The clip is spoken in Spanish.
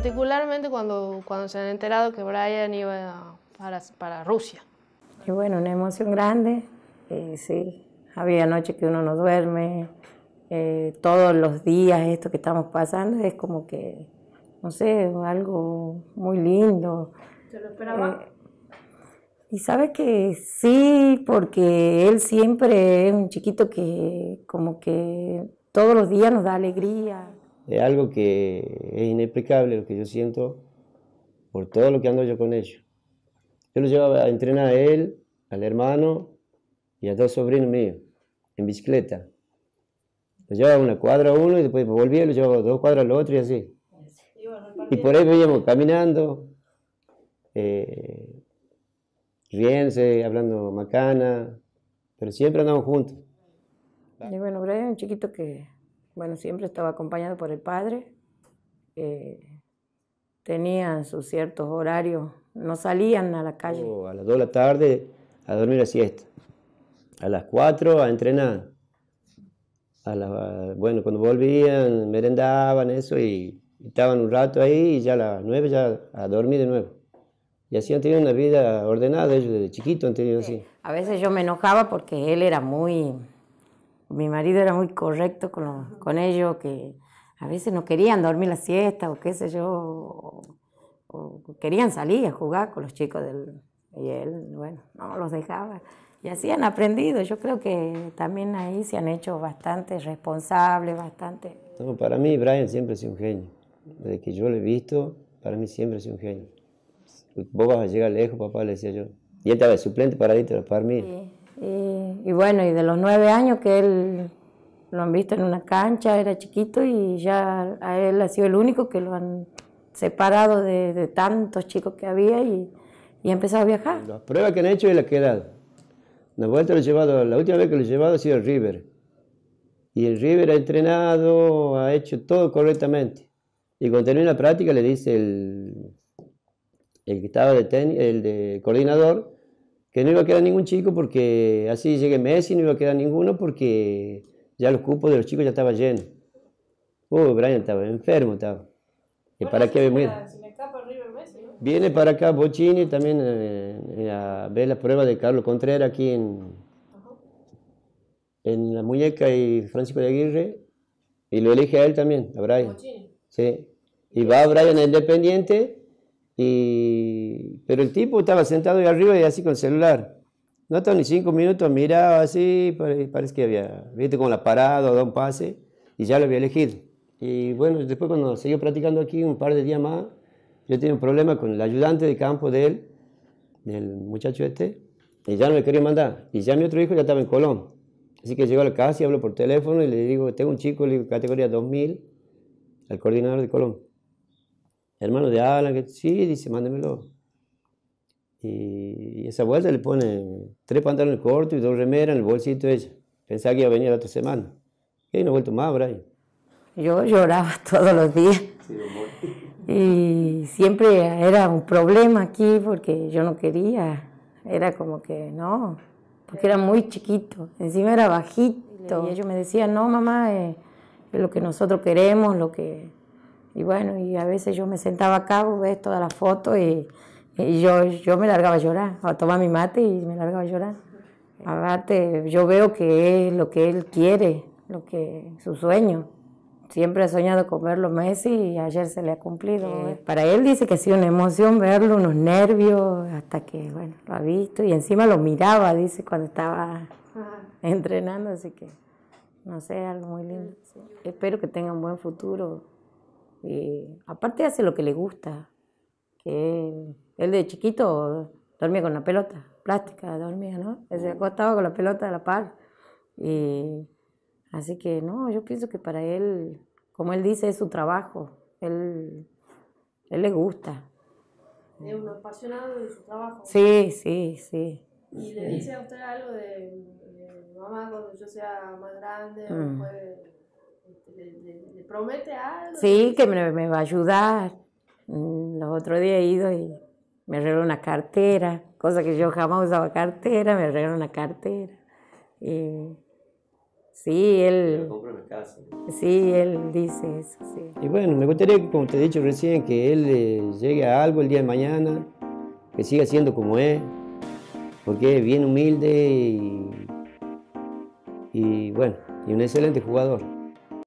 particularmente cuando, cuando se han enterado que Brian iba para, Rusia. Y bueno, una emoción grande, eh, sí. Había noches que uno no duerme, eh, todos los días esto que estamos pasando es como que, no sé, algo muy lindo. ¿Se lo esperaba? Eh, y sabes que sí, porque él siempre es un chiquito que como que todos los días nos da alegría. Es algo que es inexplicable lo que yo siento por todo lo que ando yo con ellos. Yo lo llevaba a entrenar a él, al hermano y a dos sobrinos míos en bicicleta. Lo llevaba una cuadra a uno y después volvía y lo llevaba dos cuadras al otro y así. Y por ahí íbamos caminando, eh, riense, hablando macana, pero siempre andamos juntos. Y bueno, Brian es un chiquito que bueno, siempre estaba acompañado por el padre. Eh, tenían sus ciertos horarios, no salían a la calle. Oh, a las 2 de la tarde a dormir a siesta, a las 4 a entrenar. A la, bueno, cuando volvían, merendaban eso y, y, estaban un rato ahí y ya a las 9 ya a dormir de nuevo. Y así han tenido una vida ordenada, ellos desde chiquito han tenido así. A veces yo me enojaba porque él era muy mi marido era muy correcto con, con ellos, que a veces no querían dormir la siesta o qué sé yo, o, querían salir a jugar con los chicos del, y él, bueno, no los dejaba. Y así han aprendido. Yo creo que también ahí se han hecho bastante responsables, bastante. No, para mí Brian siempre ha sido un genio. Desde que yo lo he visto, para mí siempre ha sido un genio. Vos vas a llegar lejos, papá, le decía yo. Y él estaba suplente para para mí. Sí. Y bueno, y de los nueve años que él lo han visto en una cancha, era chiquito y ya a él ha sido el único que lo han separado de, tantos chicos que había y, y, ha empezado a viajar. Las pruebas que han hecho y las que he llevado, la última vez que lo he llevado ha sido el River. Y el River ha entrenado, ha hecho todo correctamente. Y cuando termina la práctica le dice el, el que estaba de el de coordinador, que no iba a quedar ningún chico porque así llegue Messi, no iba a quedar ninguno porque ya los cupos de los chicos ya estaban llenos. Uy, Brian estaba enfermo, estaba. ¿Y para qué Viene para acá Bocini también eh, eh, a ver las pruebas de Carlos Contreras aquí en, La Muñeca y Francisco de Aguirre. Y lo elige a él también, a Brian. Sí. Y va Brian a Independiente y, pero el tipo estaba sentado ahí arriba y así con el celular. No estado ni cinco minutos, miraba así, parece que había, viste, con la parada da un pase, y ya lo había elegido. Y bueno, después cuando siguió practicando aquí un par de días más, yo tenía un problema con el ayudante de campo de él, del muchacho este, y ya no le quería mandar. Y ya mi otro hijo ya estaba en Colón. Así que llegó a la casa y hablo por teléfono y le digo, tengo un chico, de categoría 2000, al coordinador de Colón hermano de Alan, que sí, dice, mándemelo. Y, esa vuelta le pone tres pantalones cortos y dos remeras en el bolsito de ella. Pensaba que iba a venir la otra semana. Y no ha vuelto más, Brian. Yo lloraba todos los días. y siempre era un problema aquí porque yo no quería. Era como que no, porque era muy chiquito. Encima era bajito. Y ellos me decían, no, mamá, eh, es lo que nosotros queremos, lo que y bueno, y a veces yo me sentaba acá, vos ves todas las fotos y, yo, yo me largaba a llorar, a tomar mi mate y me largaba a llorar. Aparte, yo veo que es lo que él quiere, lo que su sueño. Siempre ha soñado con verlo Messi y ayer se le ha cumplido. para él dice que ha sido una emoción verlo, unos nervios, hasta que, bueno, lo ha visto y encima lo miraba, dice, cuando estaba entrenando, así que, no sé, algo muy lindo. Espero que tenga un buen futuro. Y eh, aparte hace lo que le gusta. Que él de chiquito dormía con la pelota, plástica dormía, ¿no? Se acostaba con la pelota a la par. Y eh, así que no, yo pienso que para él, como él dice, es su trabajo. Él, él le gusta. Es un apasionado de su trabajo. Sí, sí, sí. ¿Y le dice a usted algo de, mamá cuando yo sea más grande? O mm le, promete algo. Sí, que me, va a ayudar. Mm, los otros días he ido y me regaló una cartera, cosa que yo jamás usaba cartera, me regaló una cartera. Y sí, él... casa. Sí, él dice eso, Y bueno, me gustaría, como te he dicho recién, que él eh, llegue a algo el día de mañana, que siga siendo como es, porque es bien humilde y, y bueno, y un excelente jugador.